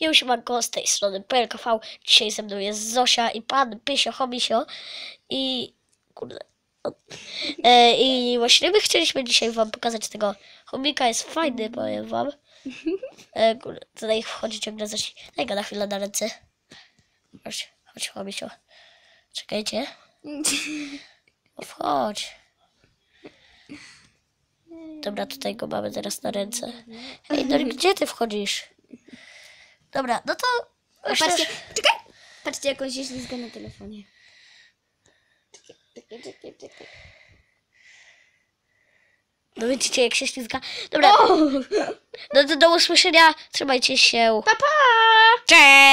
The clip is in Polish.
Ja siemanko, z tej strony PLKV, dzisiaj ze mną jest Zosia i pan Pysio Homisio i... kurde... No. E, I właśnie my chcieliśmy dzisiaj wam pokazać tego chomika, jest fajny, powiem wam. E, kurde, tutaj wchodzi ciągle Zosia. daj go na chwilę na ręce. Chodź, chodź Homisio. Czekajcie. Wchodź. Dobra, tutaj go mamy teraz na ręce. Ej, no gdzie ty wchodzisz? Dobra, no to... No patrzcie, czekaj! Patrzcie, jak ślizga na telefonie. Czekaj, czekaj, czekaj. No widzicie, jak się ślizga. Dobra, no to do usłyszenia. Trzymajcie się. Pa, pa! Cześć!